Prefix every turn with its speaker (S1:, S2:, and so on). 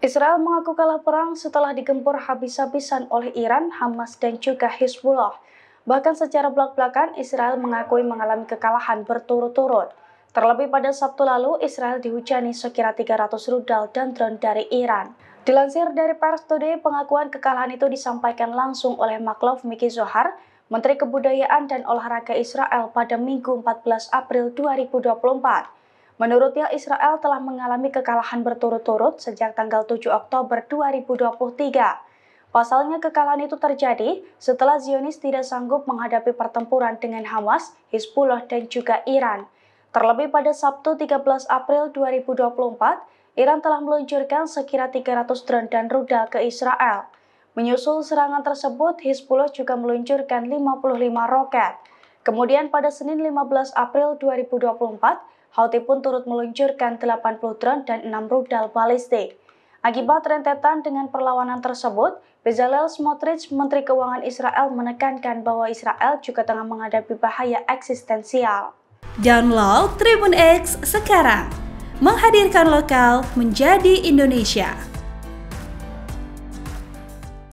S1: Israel mengaku kalah perang setelah digempur habis-habisan oleh Iran, Hamas, dan juga Hezbollah. Bahkan secara belak-belakan, Israel mengakui mengalami kekalahan berturut-turut. Terlebih pada Sabtu lalu, Israel dihujani sekira 300 rudal dan drone dari Iran. Dilansir dari Pers Today, pengakuan kekalahan itu disampaikan langsung oleh Maklov Miki Zohar, Menteri Kebudayaan dan Olahraga Israel pada Minggu 14 April 2024. Menurutnya, Israel telah mengalami kekalahan berturut-turut sejak tanggal 7 Oktober 2023. Pasalnya kekalahan itu terjadi setelah Zionis tidak sanggup menghadapi pertempuran dengan Hamas, Hizbullah, dan juga Iran. Terlebih pada Sabtu 13 April 2024, Iran telah meluncurkan sekira 300 drone dan rudal ke Israel. Menyusul serangan tersebut, Hizbullah juga meluncurkan 55 roket. Kemudian pada Senin 15 April 2024, Houthi pun turut meluncurkan 80 drone dan 6 rudal balistik. Akibat rentetan dengan perlawanan tersebut, Bezalel Smotrich, Menteri Keuangan Israel menekankan bahwa Israel juga tengah menghadapi bahaya eksistensial. Download Tribun X sekarang, menghadirkan lokal menjadi Indonesia.